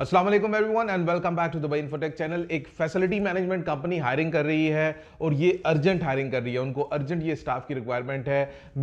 अस्सलाम वालेकुम everyone and welcome back to Dubai Infotech channel एक फैसिलिटी मैनेजमेंट कंपनी हायरिंग कर रही है और ये अर्जेंट हायरिंग कर रही है उनको अर्जेंट ये स्टाफ की रिक्वायरमेंट है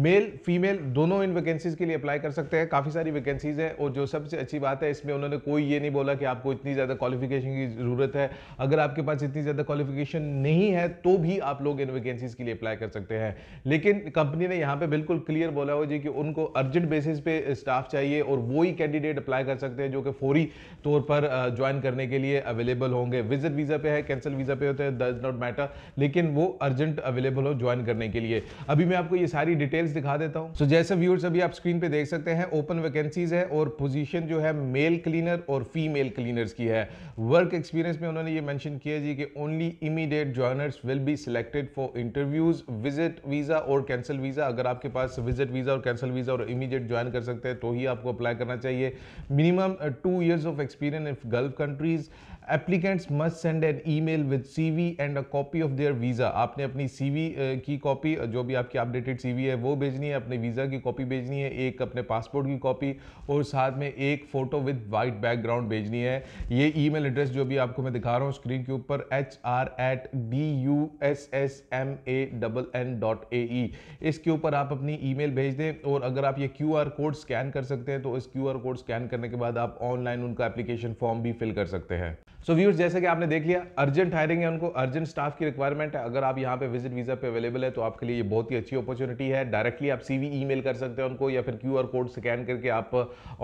मेल फीमेल दोनों इन वैकेंसीज के लिए अप्लाई कर सकते हैं काफ़ी सारी वैकेंसीज हैं और जो सबसे अच्छी बात है इसमें उन्होंने कोई ये नहीं बोला कि आपको इतनी ज़्यादा क्वालिफिकेशन की ज़रूरत है अगर आपके पास इतनी ज़्यादा क्वालिफिकेशन नहीं है तो भी आप लोग इन वैकेंसीज के लिए अप्लाई कर सकते हैं लेकिन कंपनी ने यहाँ पर बिल्कुल क्लियर बोला हो जी कि उनको अर्जेंट बेसिस पे स्टाफ चाहिए और वही कैंडिडेट अप्लाई कर सकते हैं जो कि फौरी तौर पर ज्वाइन करने के लिए अवेलेबल होंगे विजिट वीज़ा पे है कैंसिल वीज़ा पे होते हैं डज नॉट मैटर लेकिन वो अर्जेंट अवेलेबल हो ज्वाइन करने के लिए अभी मैं आपको ये सारी डिटेल्स दिखा देता हूँ so, जैसे व्यूअर्स अभी आप स्क्रीन पे देख सकते हैं ओपन वैकेंसीज है और पोजिशन जो है मेल क्लीनर और फीमेल क्लीनर्स की है वर्क एक्सपीरियंस में उन्होंने ये मैंशन किया जी कि only immediate joiners will be selected for interviews visit visa और कैंसिल वीज़ा अगर आपके पास विजिट वीज़ा और कैंसिल वीज़ा और इमीडिएट ज्वाइन कर सकते हैं तो ही आपको अप्लाई करना चाहिए minimum two years of experience Sweden and Gulf countries. Applicants must send an email with CV and a copy of their visa. आपने अपनी CV की कॉपी जो भी आपकी अपडेटेड CV है वो भेजनी है अपने वीज़ा की कॉपी भेजनी है एक अपने पासपोर्ट की कॉपी और साथ में एक फ़ोटो विद वाइट बैकग्राउंड भेजनी है ये ईमेल एड्रेस जो भी आपको मैं दिखा रहा हूँ स्क्रीन के ऊपर H R at D U S S M A double N dot A E इसके ऊपर आप अपनी ई मेल भेज दें और अगर आप ये क्यू आर कोड स्कैन कर सकते हैं तो इस क्यू आर कोड स्कैन करने के बाद आप ऑनलाइन उनका एप्लीकेशन फॉर्म भी फिल कर सकते हैं सो so व्यूअर्स जैसे कि आपने देख लिया अर्जेंट हायरिंग है उनको अर्जेंट स्टाफ की रिक्वायरमेंट है अगर आप यहाँ पे विजिट वीज़ा पे अवेलेबल है तो आपके लिए ये बहुत ही अच्छी अपॉर्चुनिटी है डायरेक्टली आप सीवी ईमेल कर सकते हैं उनको या फिर क्यूआर कोड स्कैन करके आप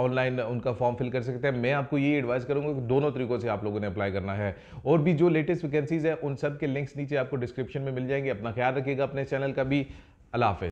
ऑनलाइन उनका फॉर्म फिल कर सकते हैं मैं आपको ये एडवाइस करूँगा कि दोनों तरीकों से आप लोगों ने अप्लाई करना है और भी जो लेटेस्ट वैकेंसीज़ है उन सब के लिंक्स नीचे आपको डिस्क्रिप्शन में मिल जाएंगे अपना ख्याल रखिएगा अपने चैनल का भी अलाफे